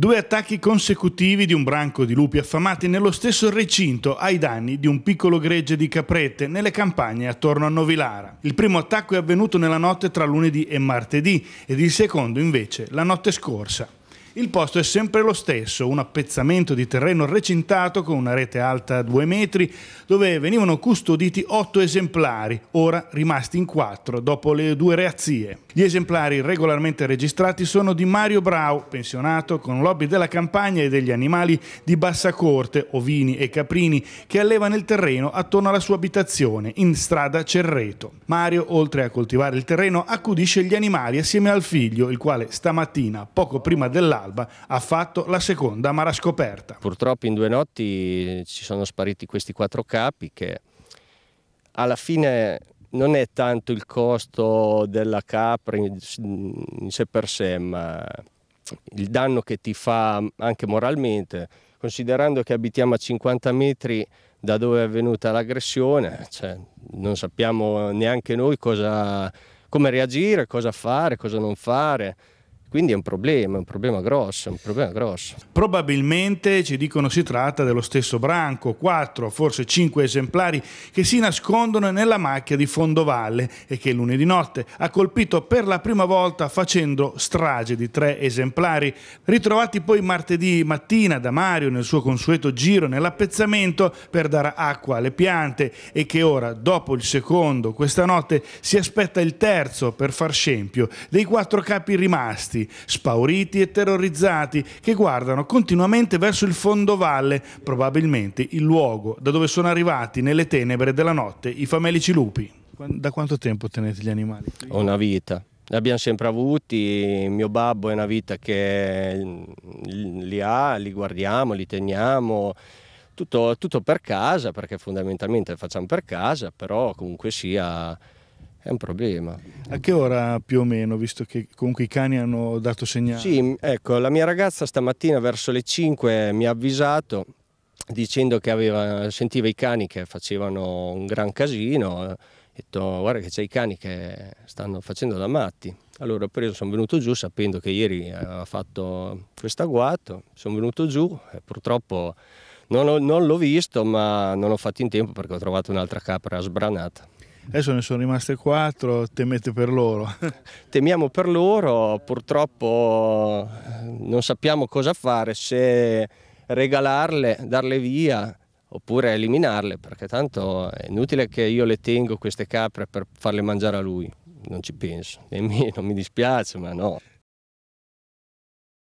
Due attacchi consecutivi di un branco di lupi affamati nello stesso recinto ai danni di un piccolo gregge di caprette nelle campagne attorno a Novilara. Il primo attacco è avvenuto nella notte tra lunedì e martedì ed il secondo invece la notte scorsa. Il posto è sempre lo stesso, un appezzamento di terreno recintato con una rete alta 2 metri dove venivano custoditi 8 esemplari, ora rimasti in 4 dopo le due reazie. Gli esemplari regolarmente registrati sono di Mario Brau, pensionato con lobby della campagna e degli animali di bassa corte, ovini e caprini, che alleva nel terreno attorno alla sua abitazione, in strada Cerreto. Mario, oltre a coltivare il terreno, accudisce gli animali assieme al figlio, il quale stamattina, poco prima dell'altro, dell'alba. Ha fatto la seconda marascoperta. Purtroppo in due notti ci sono spariti questi quattro capi che alla fine non è tanto il costo della capra in, sé per sé, ma il danno che ti fa anche moralmente, considerando che abitiamo a 50 metri da dove è avvenuta l'aggressione, cioè, non sappiamo neanche noi cosa, come reagire, cosa fare, cosa non fare. Quindi è un problema, è un problema grosso, è un problema grosso. Probabilmente ci dicono si tratta dello stesso branco, quattro, forse cinque esemplari che si nascondono nella macchia di Fondovalle e che lunedì notte ha colpito per la prima volta facendo strage di tre esemplari, ritrovati poi martedì mattina da Mario nel suo consueto giro nell'appezzamento per dare acqua alle piante e che ora, dopo il secondo, questa notte si aspetta il terzo per far scempio dei quattro capi rimasti violenti, spauriti e terrorizzati, che guardano continuamente verso il fondovalle, probabilmente il luogo da dove sono arrivati nelle tenebre della notte i famelici lupi. Da quanto tempo tenete gli animali? Una vita. Li abbiamo sempre avuti, il mio babbo è una vita che mm, li ha, li guardiamo, li teniamo, tutto, tutto per casa, perché fondamentalmente lo facciamo per casa, però comunque sia è un problema. A che ora più o meno, visto che comunque i cani hanno dato segnale? Sì, ecco, la mia ragazza stamattina verso le 5 mi ha avvisato dicendo che aveva, sentiva i cani che facevano un gran casino. Ho eh, detto, guarda che c'è i cani che stanno facendo da matti. Allora preso, sono venuto giù sapendo che ieri aveva eh, fatto questo agguato, sono venuto giù e purtroppo non, ho, non l'ho visto ma non ho fatto in tempo perché ho trovato un'altra capra sbranata adesso ne sono rimaste quattro, temete per loro. Temiamo per loro, purtroppo non sappiamo cosa fare, se regalarle, darle via oppure eliminarle, perché tanto è inutile che io le tengo queste capre per farle mangiare a lui non ci penso, nemmeno mi dispiace, ma no.